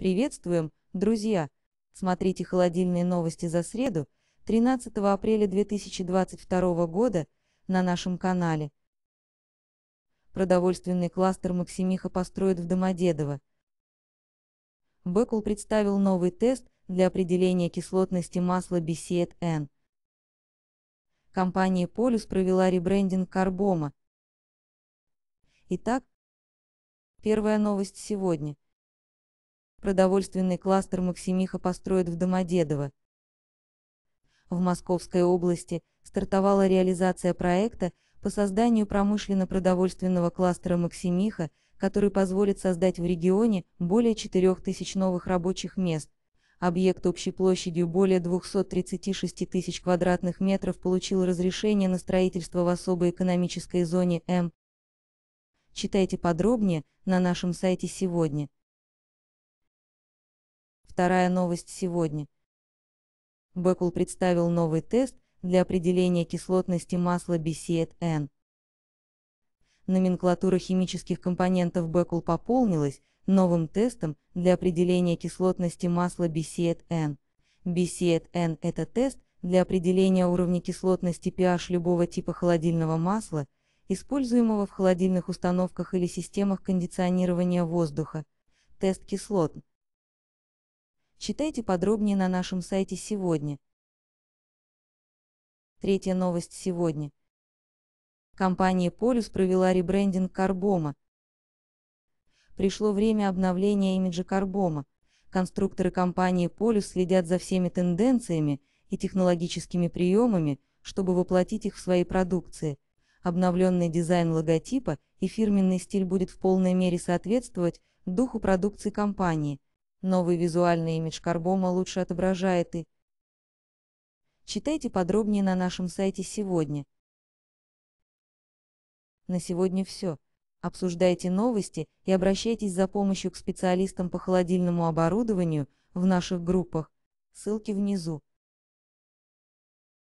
Приветствуем, друзья! Смотрите холодильные новости за среду, 13 апреля 2022 года, на нашем канале. Продовольственный кластер Максимиха построит в Домодедово. Бекул представил новый тест для определения кислотности масла BCN. Компания Полюс провела ребрендинг Карбома. Итак, первая новость сегодня – продовольственный кластер Максимиха построит в Домодедово. В Московской области стартовала реализация проекта по созданию промышленно-продовольственного кластера Максимиха, который позволит создать в регионе более 4000 новых рабочих мест. Объект общей площадью более 236 тысяч квадратных метров получил разрешение на строительство в особой экономической зоне М. Читайте подробнее на нашем сайте сегодня. Вторая новость сегодня. Бекул представил новый тест для определения кислотности масла BCN. Номенклатура химических компонентов Бекул пополнилась новым тестом для определения кислотности масла BCN. BCN – это тест для определения уровня кислотности pH любого типа холодильного масла, используемого в холодильных установках или системах кондиционирования воздуха. Тест кислот – Читайте подробнее на нашем сайте сегодня. Третья новость сегодня. Компания Polus провела ребрендинг Карбома. Пришло время обновления имиджа Карбома. Конструкторы компании Polus следят за всеми тенденциями и технологическими приемами, чтобы воплотить их в свои продукции. Обновленный дизайн логотипа и фирменный стиль будет в полной мере соответствовать духу продукции компании – Новый визуальный имидж Карбома лучше отображает и... Читайте подробнее на нашем сайте сегодня. На сегодня все. Обсуждайте новости и обращайтесь за помощью к специалистам по холодильному оборудованию в наших группах. Ссылки внизу.